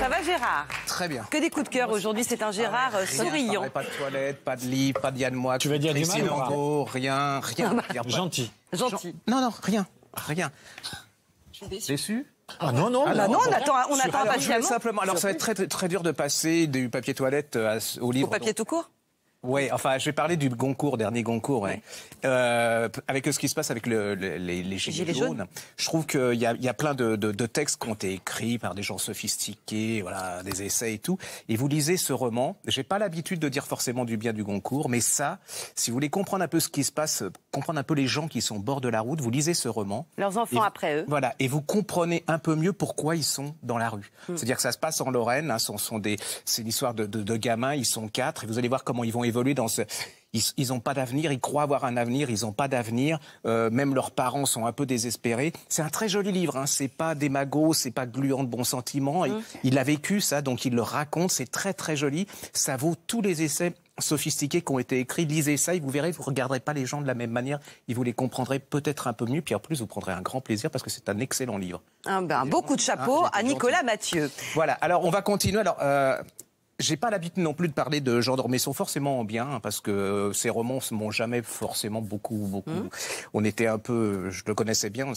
Ça va Gérard Très bien. Que des coups de cœur aujourd'hui, c'est un Gérard euh, souriant. pas de toilette, pas de lit, pas de Yann Tu vas dire rien, rien, Gentil. Gentil. Non, non, rien, rien. déçu. ah non, non, ah, non, on attend, on attend simplement, alors ça va être très, très dur de passer du papier toilette euh, au livre. Au papier tout court oui, enfin, je vais parler du Goncourt, dernier Goncourt, euh, avec euh, ce qui se passe avec les, les, gilets, jaunes, Je trouve qu'il y a, plein de, textes qui ont été écrits par des gens sophistiqués, voilà, des essais et tout. Et vous lisez ce roman. J'ai pas l'habitude de dire forcément du bien du Goncourt, mais ça, si vous voulez comprendre un peu ce qui se passe, comprendre un peu les gens qui sont au bord de la route, vous lisez ce roman. Leurs enfants après eux. Voilà, et vous comprenez un peu mieux pourquoi ils sont dans la rue. Hmm. C'est-à-dire que ça se passe en Lorraine. Hein, sont, des, c'est l'histoire de, de, de gamins. Ils sont quatre, et vous allez voir comment ils vont évolué dans ce... Ils n'ont pas d'avenir, ils croient avoir un avenir, ils n'ont pas d'avenir. Euh, même leurs parents sont un peu désespérés. C'est un très joli livre, hein. c'est pas démagogue, ce c'est pas gluant de bons sentiments. Mmh. Il, a vécu ça, donc il le raconte, c'est très très joli. Ça vaut tous les essais sophistiqués qui ont été écrits. Lisez ça et vous verrez, vous ne regarderez pas les gens de la même manière. Et vous les comprendrez peut-être un peu mieux. Puis en plus, vous prendrez un grand plaisir parce que c'est un excellent livre. Ah ben, beaucoup de chapeau à hein, Nicolas Mathieu. Voilà, alors on va continuer. Alors, euh, j'ai pas l'habitude non plus de parler de Jean sont forcément en bien, hein, parce que ses euh, romans m'ont jamais forcément beaucoup, beaucoup. Mmh. On était un peu, je le connaissais bien, on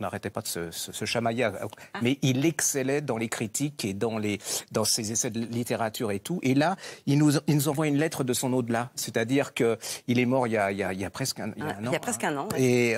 n'arrêtait pas de se, chamailler. Ah. Mais il excellait dans les critiques et dans les, dans ses essais de littérature et tout. Et là, il nous, il nous envoie une lettre de son au-delà, c'est-à-dire que il est mort il y a, il y a, presque un, an. Il y a presque un an. Et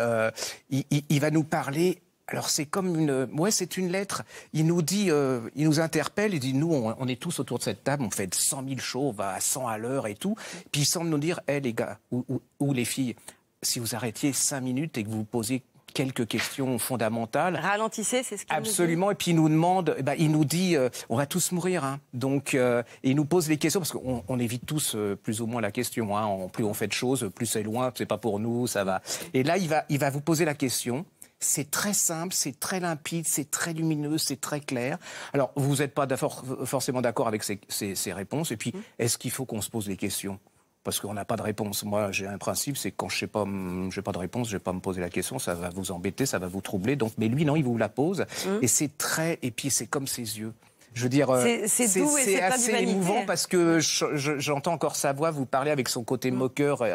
il, il, va nous parler alors c'est comme une, ouais, c'est une lettre. Il nous dit, euh, il nous interpelle, il dit nous, on, est tous autour de cette table, on fait 100 000 va à 100 à l'heure et tout. Puis il semble nous dire, hé les gars ou, les filles, si vous arrêtiez 5 minutes et que vous vous posez quelques questions fondamentales. Ralentissez, c'est ce qu'il Absolument. Nous dit. Et puis il nous demande, eh ben, il nous dit, euh, on va tous mourir. Hein. Donc euh, il nous pose les questions parce qu'on évite tous plus ou moins la question. Hein. plus on fait de choses, plus c'est loin, c'est pas pour nous, ça va. Et là, il va, il va vous poser la question. C'est très simple, c'est très limpide, c'est très lumineux, c'est très clair. Alors, vous n'êtes pas forcément d'accord avec ces, réponses. Et puis, mm. est-ce qu'il faut qu'on se pose des questions parce qu'on n'a pas de réponse. Moi, j'ai un principe, c'est quand je n'ai pas, de réponse, je ne vais pas me poser la question, ça va vous embêter, ça va vous troubler. Donc, mais lui, non, il vous la pose. Mm. Et c'est très, et puis c'est comme ses yeux. Je veux dire, euh, c'est assez émouvant parce que j'entends encore sa voix vous parler avec son côté mm. moqueur. Euh,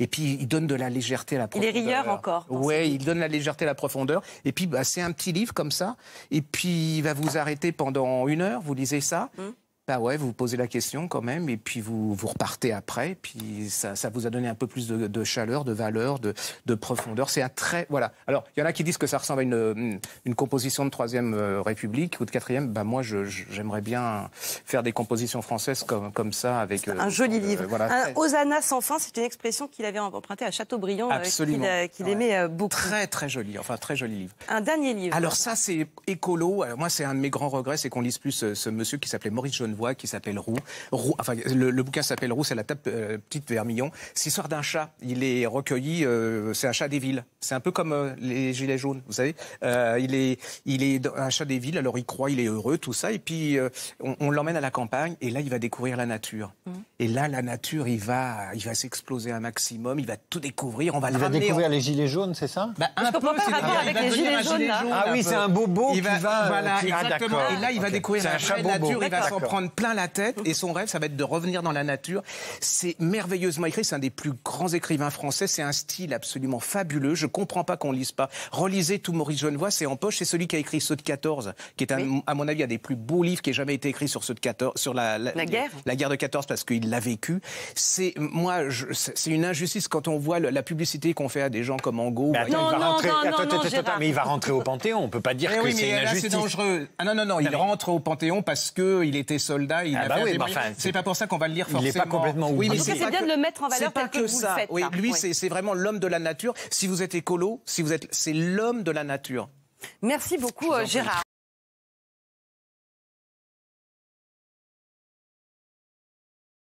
et puis, il donne de la légèreté à la profondeur. Il est rieur encore. Oui, il donne la légèreté à la profondeur. Et puis, bah, c'est un petit livre comme ça. Et puis, il va vous arrêter pendant une heure, vous lisez ça. Mm. Bah ouais, vous vous posez la question quand même, et puis vous, vous repartez après, puis ça, vous a donné un peu plus de, chaleur, de valeur, de, profondeur. C'est un très. Voilà. Alors, il y en a qui disent que ça ressemble à une, euh, une composition de Troisième euh, République ou de Quatrième. Bah moi, j'aimerais bien faire des compositions françaises comme, comme ça. avec euh, Un joli livre. Voilà, un sans fin, c'est une expression qu'il avait empruntée à Chateaubriand, qu'il aimait beaucoup. Très, très joli. Enfin, très joli livre. Un dernier livre. Alors, ça, c'est écolo. Alors, moi, c'est un de mes grands regrets, c'est qu'on lise plus ce, monsieur qui s'appelait Maurice Jeunet qui s'appelle Roux. enfin, le, bouquin s'appelle Roux, c'est la tape, euh, petite vermillon. C'est l'histoire d'un chat. Il est recueilli, euh, c'est un chat des villes. C'est un peu comme euh, les gilets jaunes, vous savez. il, est, il est un chat des villes, alors il croit, il est heureux, tout ça. Et puis, on, l'emmène à la campagne et là, il va découvrir la nature. Mmh. Et là, la nature, il va, il va s'exploser un maximum, il va tout découvrir. On va il va découvrir les gilets jaunes, c'est ça bah, un peu, avec les gilets jaunes. ah oui, c'est un bobo il va, qui va... Voilà, et là, il va découvrir la nature, il va s'en prendre plein la tête et son rêve, ça va être de revenir dans la nature. C'est merveilleusement écrit, c'est un des plus grands écrivains français, c'est un style absolument fabuleux. Je comprends pas qu'on lise pas. Relisez tout Maurice Genevois, c'est en poche, c'est celui qui a écrit Ceux de 14, qui est à mon avis un des plus beaux livres qui ait jamais été écrit sur ceux de 14, sur la, guerre, la guerre de 14 parce qu'il l'a vécu. C'est moi, c'est une injustice quand on voit la publicité qu'on fait à des gens comme Angot. Mais il va non, rentrer, non, mais il va rentrer au Panthéon. On peut pas dire eh que c'est une injustice. dangereux. Ah non non non, il rentre au Panthéon parce que il était seul ah bah c'est pas pour ça qu'on va le lire forcément. Il est pas complètement oui, mais c'est bien de le mettre en valeur pas tel que, vous ça. Le faites, oui, lui, c'est vraiment l'homme de la nature. Si vous êtes écolo, si vous êtes, c'est l'homme de la nature. Merci beaucoup, euh, Gérard.